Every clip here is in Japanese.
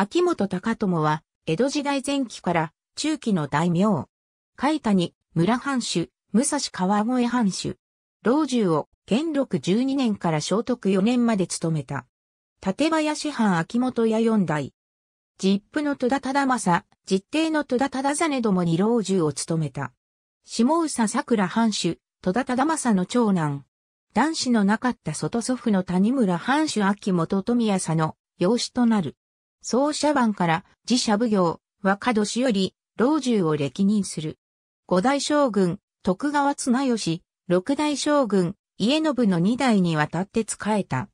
秋元隆友は、江戸時代前期から中期の大名。海谷、村藩主、武蔵川越藩主。老中を元禄十二年から聖徳四年まで務めた。立林藩秋元屋四代。実父の戸田忠政、実弟の戸田忠実どもに老中を務めた。下宇佐桜藩主、戸田忠政の長男。男子のなかった外祖父の谷村藩主秋元富康佐の養子となる。奏者番から自社奉行、若年より、老中を歴任する。五代将軍、徳川綱吉、六代将軍、家信の二代にわたって仕えた。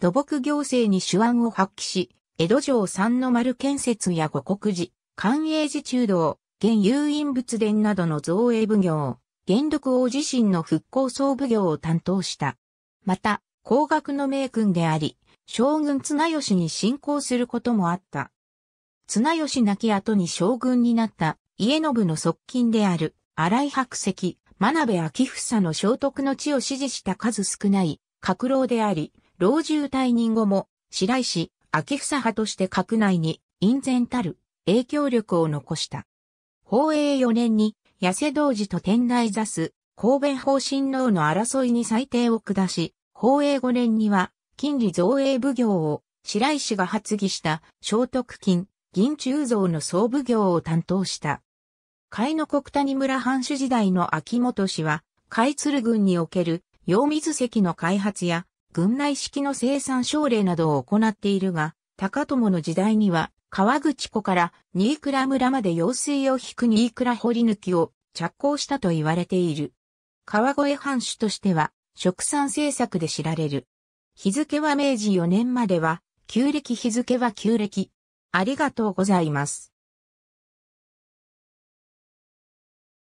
土木行政に手腕を発揮し、江戸城三の丸建設や五国寺、寛永寺中道、現有印仏殿などの造営奉行、元禄王自身の復興総奉行を担当した。また、高額の名君であり、将軍綱吉に進行することもあった。綱吉亡き後に将軍になった家信の側近である荒井白石、真鍋秋房の聖徳の地を支持した数少ない閣老であり、老中退任後も白石、秋房派として閣内に隠然たる影響力を残した。宝永4年に、痩せ道寺と天台座す、神戸方親王の争いに裁定を下し、宝永5年には、金利造営奉行を白石が発議した聖徳金、銀中造の総奉行を担当した。海の国谷村藩主時代の秋元氏は、海鶴郡における用水石の開発や、軍内式の生産奨励などを行っているが、高友の時代には、川口湖から新倉村まで用水を引く新倉掘り抜きを着工したと言われている。川越藩主としては、食産政策で知られる。日付は明治4年までは、旧暦日付は旧暦。ありがとうございます。